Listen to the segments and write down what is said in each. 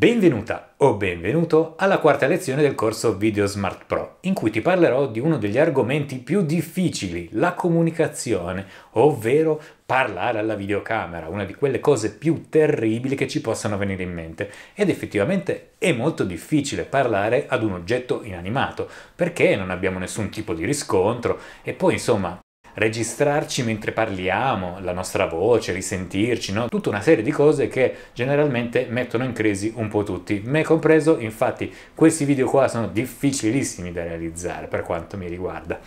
Benvenuta o benvenuto alla quarta lezione del corso Video Smart Pro, in cui ti parlerò di uno degli argomenti più difficili, la comunicazione, ovvero parlare alla videocamera, una di quelle cose più terribili che ci possano venire in mente. Ed effettivamente è molto difficile parlare ad un oggetto inanimato, perché non abbiamo nessun tipo di riscontro e poi insomma registrarci mentre parliamo, la nostra voce, risentirci, no? tutta una serie di cose che generalmente mettono in crisi un po' tutti, me compreso, infatti questi video qua sono difficilissimi da realizzare per quanto mi riguarda,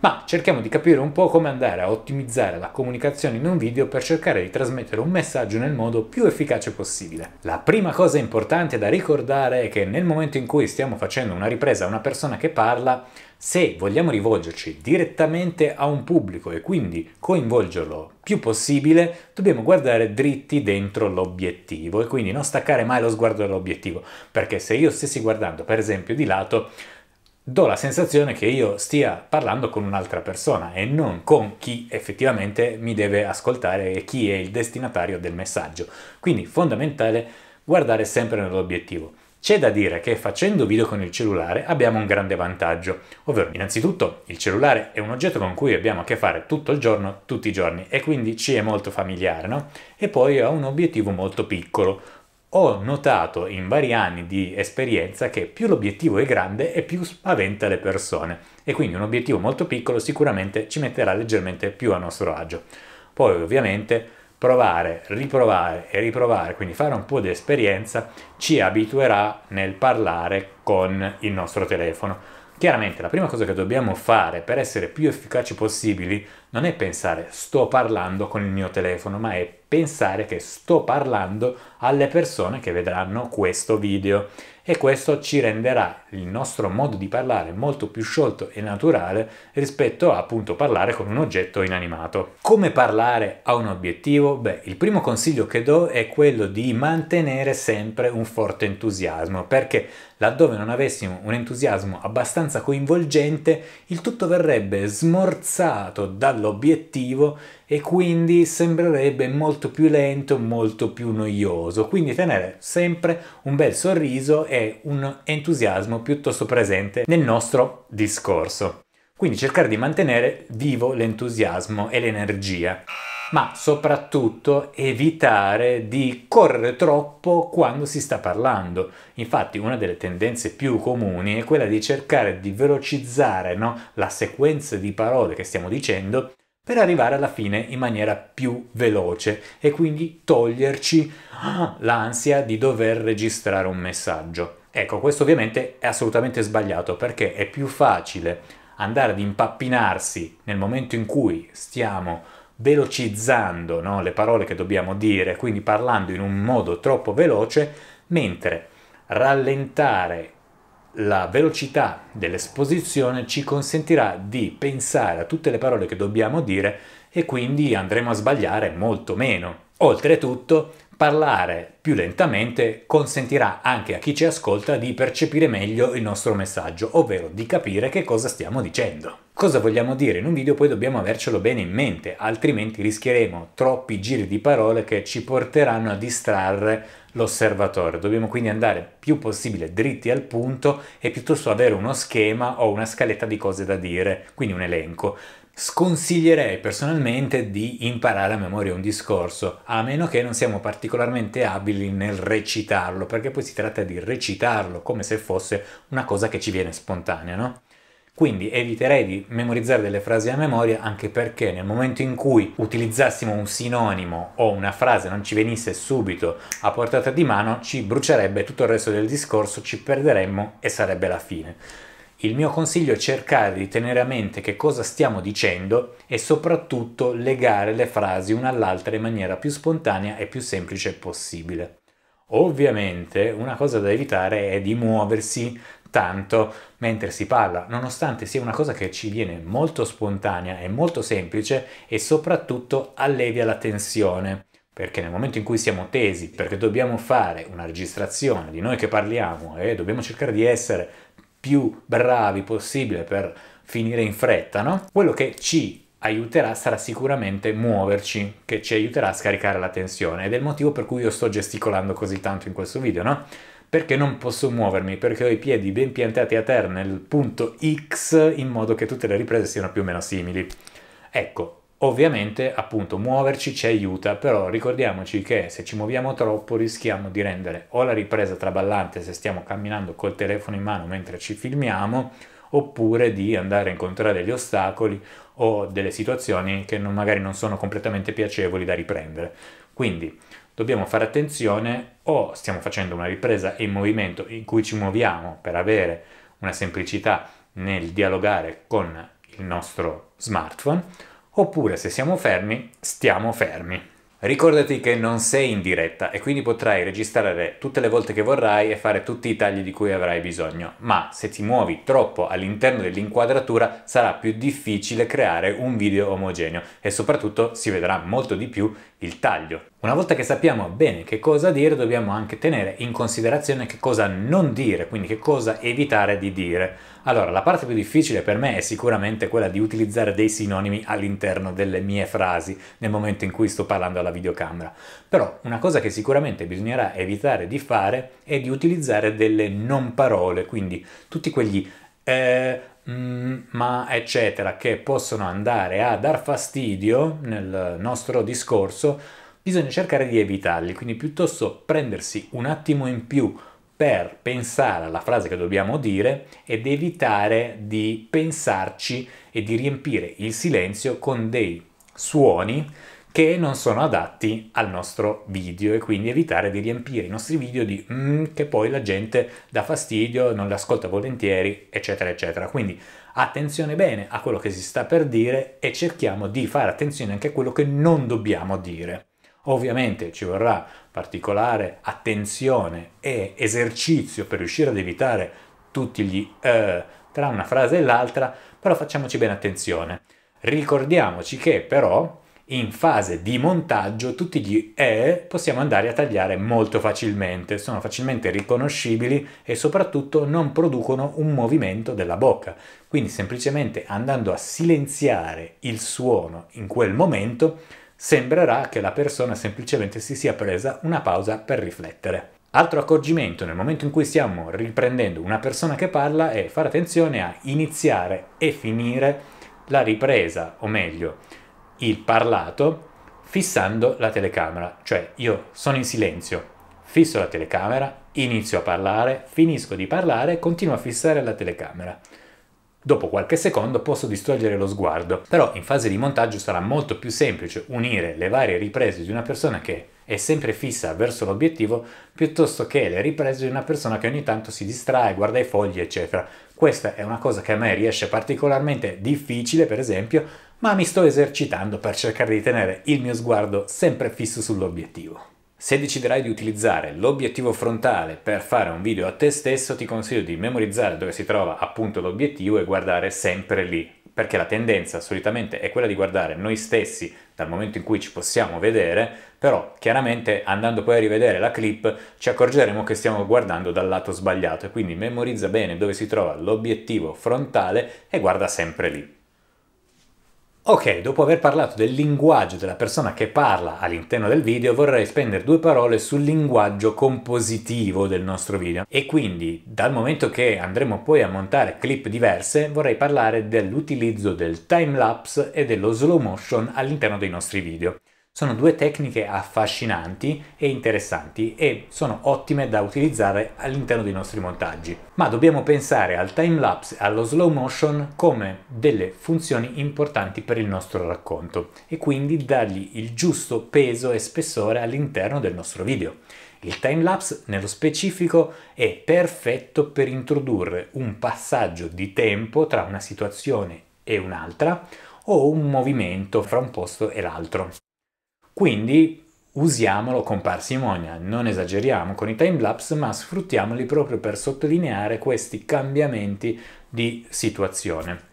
ma cerchiamo di capire un po' come andare a ottimizzare la comunicazione in un video per cercare di trasmettere un messaggio nel modo più efficace possibile. La prima cosa importante da ricordare è che nel momento in cui stiamo facendo una ripresa a una persona che parla, se vogliamo rivolgerci direttamente a un pubblico e quindi coinvolgerlo più possibile, dobbiamo guardare dritti dentro l'obiettivo e quindi non staccare mai lo sguardo dall'obiettivo, perché se io stessi guardando per esempio di lato, do la sensazione che io stia parlando con un'altra persona e non con chi effettivamente mi deve ascoltare e chi è il destinatario del messaggio. Quindi fondamentale guardare sempre nell'obiettivo. C'è da dire che facendo video con il cellulare abbiamo un grande vantaggio, ovvero innanzitutto il cellulare è un oggetto con cui abbiamo a che fare tutto il giorno, tutti i giorni e quindi ci è molto familiare, no? E poi ha un obiettivo molto piccolo. Ho notato in vari anni di esperienza che più l'obiettivo è grande e più spaventa le persone e quindi un obiettivo molto piccolo sicuramente ci metterà leggermente più a nostro agio. Poi ovviamente provare, riprovare e riprovare, quindi fare un po' di esperienza, ci abituerà nel parlare con il nostro telefono. Chiaramente la prima cosa che dobbiamo fare per essere più efficaci possibili non è pensare sto parlando con il mio telefono, ma è pensare che sto parlando alle persone che vedranno questo video e questo ci renderà il nostro modo di parlare molto più sciolto e naturale rispetto a appunto parlare con un oggetto inanimato. Come parlare a un obiettivo? Beh, il primo consiglio che do è quello di mantenere sempre un forte entusiasmo, perché laddove non avessimo un entusiasmo abbastanza coinvolgente, il tutto verrebbe smorzato dall'obiettivo e quindi sembrerebbe molto più lento, molto più noioso. Quindi tenere sempre un bel sorriso e un entusiasmo piuttosto presente nel nostro discorso. Quindi cercare di mantenere vivo l'entusiasmo e l'energia ma soprattutto evitare di correre troppo quando si sta parlando. Infatti una delle tendenze più comuni è quella di cercare di velocizzare no, la sequenza di parole che stiamo dicendo per arrivare alla fine in maniera più veloce e quindi toglierci ah, l'ansia di dover registrare un messaggio. Ecco, questo ovviamente è assolutamente sbagliato perché è più facile andare ad impappinarsi nel momento in cui stiamo velocizzando no, le parole che dobbiamo dire, quindi parlando in un modo troppo veloce, mentre rallentare la velocità dell'esposizione ci consentirà di pensare a tutte le parole che dobbiamo dire e quindi andremo a sbagliare molto meno. Oltretutto, parlare più lentamente consentirà anche a chi ci ascolta di percepire meglio il nostro messaggio, ovvero di capire che cosa stiamo dicendo. Cosa vogliamo dire in un video poi dobbiamo avercelo bene in mente, altrimenti rischieremo troppi giri di parole che ci porteranno a distrarre l'osservatore. Dobbiamo quindi andare più possibile dritti al punto e piuttosto avere uno schema o una scaletta di cose da dire, quindi un elenco. Sconsiglierei personalmente di imparare a memoria un discorso, a meno che non siamo particolarmente abili nel recitarlo, perché poi si tratta di recitarlo come se fosse una cosa che ci viene spontanea, no? Quindi eviterei di memorizzare delle frasi a memoria anche perché nel momento in cui utilizzassimo un sinonimo o una frase non ci venisse subito a portata di mano ci brucierebbe tutto il resto del discorso, ci perderemmo e sarebbe la fine. Il mio consiglio è cercare di tenere a mente che cosa stiamo dicendo e soprattutto legare le frasi una all'altra in maniera più spontanea e più semplice possibile. Ovviamente una cosa da evitare è di muoversi tanto mentre si parla, nonostante sia una cosa che ci viene molto spontanea e molto semplice e soprattutto allevia la tensione. Perché nel momento in cui siamo tesi, perché dobbiamo fare una registrazione di noi che parliamo e dobbiamo cercare di essere più bravi possibile per finire in fretta, no? Quello che ci aiuterà sarà sicuramente muoverci, che ci aiuterà a scaricare la tensione ed è il motivo per cui io sto gesticolando così tanto in questo video, no? perché non posso muovermi, perché ho i piedi ben piantati a terra nel punto X in modo che tutte le riprese siano più o meno simili. Ecco, ovviamente appunto muoverci ci aiuta, però ricordiamoci che se ci muoviamo troppo rischiamo di rendere o la ripresa traballante se stiamo camminando col telefono in mano mentre ci filmiamo, oppure di andare a incontrare degli ostacoli o delle situazioni che non, magari non sono completamente piacevoli da riprendere. Quindi dobbiamo fare attenzione o stiamo facendo una ripresa in movimento in cui ci muoviamo per avere una semplicità nel dialogare con il nostro smartphone, oppure se siamo fermi, stiamo fermi. Ricordati che non sei in diretta e quindi potrai registrare tutte le volte che vorrai e fare tutti i tagli di cui avrai bisogno, ma se ti muovi troppo all'interno dell'inquadratura sarà più difficile creare un video omogeneo e soprattutto si vedrà molto di più il taglio. Una volta che sappiamo bene che cosa dire, dobbiamo anche tenere in considerazione che cosa non dire, quindi che cosa evitare di dire. Allora, la parte più difficile per me è sicuramente quella di utilizzare dei sinonimi all'interno delle mie frasi nel momento in cui sto parlando alla videocamera. Però una cosa che sicuramente bisognerà evitare di fare è di utilizzare delle non parole, quindi tutti quegli eh, mm, ma eccetera che possono andare a dar fastidio nel nostro discorso, bisogna cercare di evitarli, quindi piuttosto prendersi un attimo in più per pensare alla frase che dobbiamo dire ed evitare di pensarci e di riempire il silenzio con dei suoni che non sono adatti al nostro video e quindi evitare di riempire i nostri video di mm, che poi la gente dà fastidio, non li ascolta volentieri, eccetera, eccetera. Quindi attenzione bene a quello che si sta per dire e cerchiamo di fare attenzione anche a quello che non dobbiamo dire. Ovviamente ci vorrà particolare attenzione e esercizio per riuscire ad evitare tutti gli uh, tra una frase e l'altra, però facciamoci bene attenzione. Ricordiamoci che però in fase di montaggio tutti gli E possiamo andare a tagliare molto facilmente, sono facilmente riconoscibili e soprattutto non producono un movimento della bocca. Quindi semplicemente andando a silenziare il suono in quel momento sembrerà che la persona semplicemente si sia presa una pausa per riflettere. Altro accorgimento nel momento in cui stiamo riprendendo una persona che parla è fare attenzione a iniziare e finire la ripresa, o meglio, il parlato, fissando la telecamera, cioè io sono in silenzio, fisso la telecamera, inizio a parlare, finisco di parlare, e continuo a fissare la telecamera. Dopo qualche secondo posso distogliere lo sguardo, però in fase di montaggio sarà molto più semplice unire le varie riprese di una persona che è sempre fissa verso l'obiettivo piuttosto che le riprese di una persona che ogni tanto si distrae, guarda i fogli, eccetera. Questa è una cosa che a me riesce particolarmente difficile, per esempio, ma mi sto esercitando per cercare di tenere il mio sguardo sempre fisso sull'obiettivo. Se deciderai di utilizzare l'obiettivo frontale per fare un video a te stesso, ti consiglio di memorizzare dove si trova appunto l'obiettivo e guardare sempre lì, perché la tendenza solitamente è quella di guardare noi stessi dal momento in cui ci possiamo vedere, però chiaramente andando poi a rivedere la clip ci accorgeremo che stiamo guardando dal lato sbagliato e quindi memorizza bene dove si trova l'obiettivo frontale e guarda sempre lì. Ok, dopo aver parlato del linguaggio della persona che parla all'interno del video, vorrei spendere due parole sul linguaggio compositivo del nostro video. E quindi, dal momento che andremo poi a montare clip diverse, vorrei parlare dell'utilizzo del time lapse e dello slow motion all'interno dei nostri video. Sono due tecniche affascinanti e interessanti e sono ottime da utilizzare all'interno dei nostri montaggi. Ma dobbiamo pensare al timelapse e allo slow motion come delle funzioni importanti per il nostro racconto e quindi dargli il giusto peso e spessore all'interno del nostro video. Il timelapse nello specifico è perfetto per introdurre un passaggio di tempo tra una situazione e un'altra o un movimento fra un posto e l'altro. Quindi usiamolo con parsimonia, non esageriamo con i timelapse, ma sfruttiamoli proprio per sottolineare questi cambiamenti di situazione.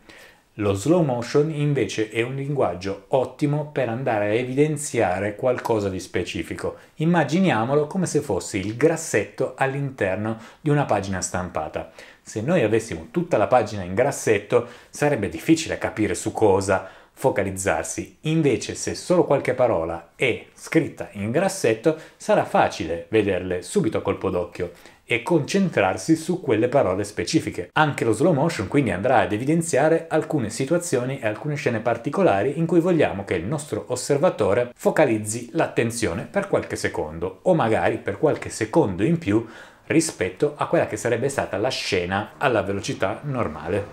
Lo slow motion invece è un linguaggio ottimo per andare a evidenziare qualcosa di specifico. Immaginiamolo come se fosse il grassetto all'interno di una pagina stampata. Se noi avessimo tutta la pagina in grassetto sarebbe difficile capire su cosa focalizzarsi. Invece se solo qualche parola è scritta in grassetto sarà facile vederle subito a colpo d'occhio e concentrarsi su quelle parole specifiche. Anche lo slow motion quindi andrà ad evidenziare alcune situazioni e alcune scene particolari in cui vogliamo che il nostro osservatore focalizzi l'attenzione per qualche secondo o magari per qualche secondo in più rispetto a quella che sarebbe stata la scena alla velocità normale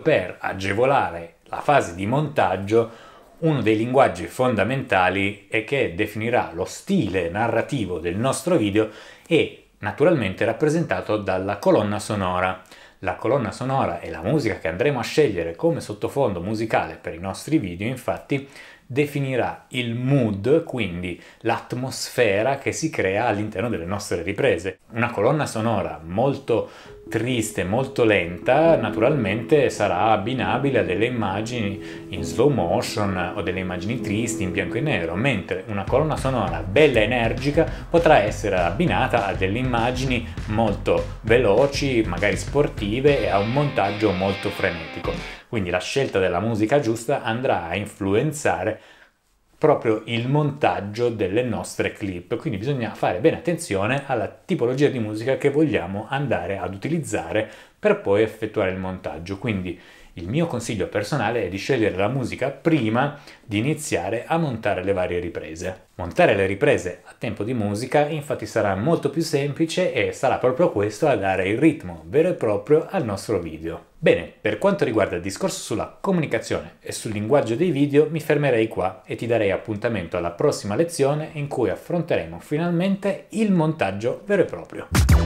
per agevolare la fase di montaggio uno dei linguaggi fondamentali e che definirà lo stile narrativo del nostro video è naturalmente rappresentato dalla colonna sonora. La colonna sonora e la musica che andremo a scegliere come sottofondo musicale per i nostri video infatti definirà il mood, quindi l'atmosfera che si crea all'interno delle nostre riprese. Una colonna sonora molto triste, molto lenta, naturalmente sarà abbinabile a delle immagini in slow motion o delle immagini tristi in bianco e nero, mentre una colonna sonora bella e energica potrà essere abbinata a delle immagini molto veloci, magari sportive e a un montaggio molto frenetico. Quindi la scelta della musica giusta andrà a influenzare proprio il montaggio delle nostre clip, quindi bisogna fare bene attenzione alla tipologia di musica che vogliamo andare ad utilizzare per poi effettuare il montaggio. Quindi il mio consiglio personale è di scegliere la musica prima di iniziare a montare le varie riprese. Montare le riprese a tempo di musica infatti sarà molto più semplice e sarà proprio questo a dare il ritmo vero e proprio al nostro video. Bene, per quanto riguarda il discorso sulla comunicazione e sul linguaggio dei video mi fermerei qua e ti darei appuntamento alla prossima lezione in cui affronteremo finalmente il montaggio vero e proprio.